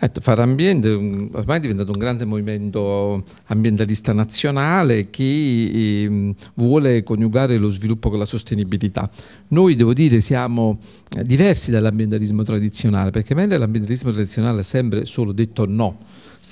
Ecco, Farambiente ormai è diventato un grande movimento ambientalista nazionale che ehm, vuole coniugare lo sviluppo con la sostenibilità. Noi, devo dire, siamo eh, diversi dall'ambientalismo tradizionale, perché meglio l'ambientalismo tradizionale ha sempre solo detto no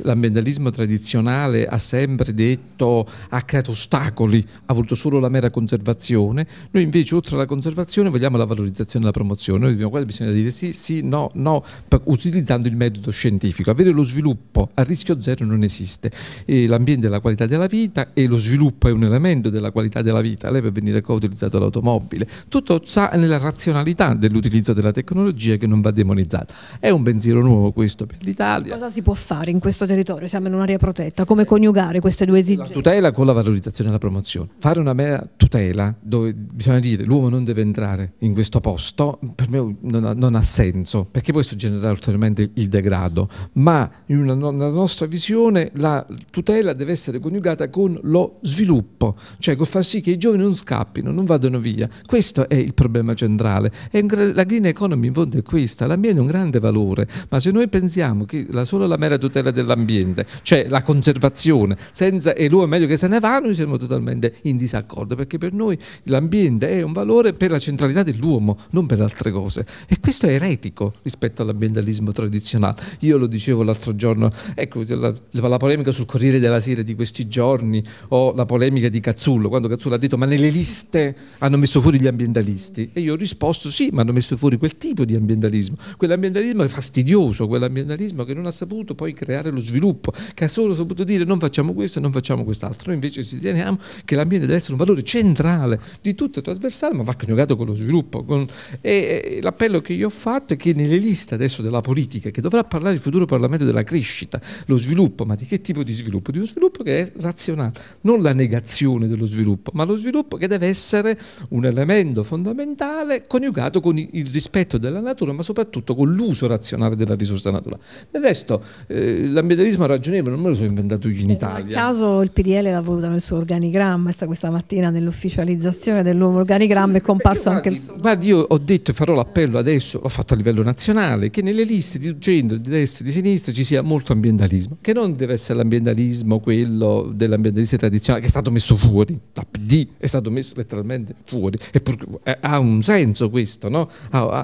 l'ambientalismo tradizionale ha sempre detto ha creato ostacoli, ha voluto solo la mera conservazione, noi invece oltre alla conservazione vogliamo la valorizzazione e la promozione, noi dobbiamo quasi bisogna dire sì, sì, no, no, utilizzando il metodo scientifico, avere lo sviluppo a rischio zero non esiste, l'ambiente è la qualità della vita e lo sviluppo è un elemento della qualità della vita, lei per venire qua ha utilizzato l'automobile, tutto sta nella razionalità dell'utilizzo della tecnologia che non va demonizzata, è un pensiero nuovo questo per l'Italia. Cosa si può fare in questo questo territorio, siamo in un'area protetta, come coniugare queste due esigenze? La tutela con la valorizzazione e la promozione. Fare una mera tutela dove bisogna dire l'uomo non deve entrare in questo posto, per me non ha, non ha senso, perché questo genererà ulteriormente il degrado, ma nella nostra visione la tutela deve essere coniugata con lo sviluppo, cioè con far sì che i giovani non scappino, non vadano via. Questo è il problema centrale. E la green economy in fondo è questa, l'ambiente è un grande valore, ma se noi pensiamo che la, solo la mera tutela della dell'ambiente, cioè la conservazione, senza, e loro è meglio che se ne vanno, noi siamo totalmente in disaccordo, perché per noi l'ambiente è un valore per la centralità dell'uomo, non per altre cose. E questo è eretico rispetto all'ambientalismo tradizionale. Io lo dicevo l'altro giorno, ecco la, la polemica sul Corriere della Sera di questi giorni o la polemica di Cazzullo, quando Cazzullo ha detto ma nelle liste hanno messo fuori gli ambientalisti e io ho risposto sì, ma hanno messo fuori quel tipo di ambientalismo, quell'ambientalismo fastidioso, quell'ambientalismo che non ha saputo poi creare lo sviluppo, che ha solo saputo dire non facciamo questo e non facciamo quest'altro. Noi invece ci teniamo che l'ambiente deve essere un valore centrale di tutto, trasversale, ma va coniugato con lo sviluppo. Con... e l'appello che io ho fatto è che nelle liste adesso della politica, che dovrà parlare il futuro Parlamento della crescita, lo sviluppo, ma di che tipo di sviluppo? Di uno sviluppo che è razionale, non la negazione dello sviluppo, ma lo sviluppo che deve essere un elemento fondamentale coniugato con il rispetto della natura, ma soprattutto con l'uso razionale della risorsa naturale. Del resto, eh, la L'ambientalismo ragionevole non me lo sono inventato io in eh, Italia. Nel caso il PDL l'ha voluto nel suo organigramma, sta questa mattina nell'ufficializzazione del nuovo organigramma sì, è comparso guardi, anche il Guardi, io ho detto e farò l'appello adesso, l'ho fatto a livello nazionale, che nelle liste di genere, di destra e di sinistra ci sia molto ambientalismo, che non deve essere l'ambientalismo quello dell'ambientalismo tradizionale, che è stato messo fuori, da PD è stato messo letteralmente fuori, e eh, ha un senso questo, no?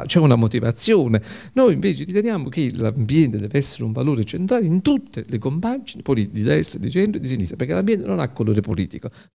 c'è una motivazione. Noi invece riteniamo che l'ambiente deve essere un valore centrale in tutti tutte le compagini, di destra, di centro e di sinistra, perché l'ambiente non ha colore politico,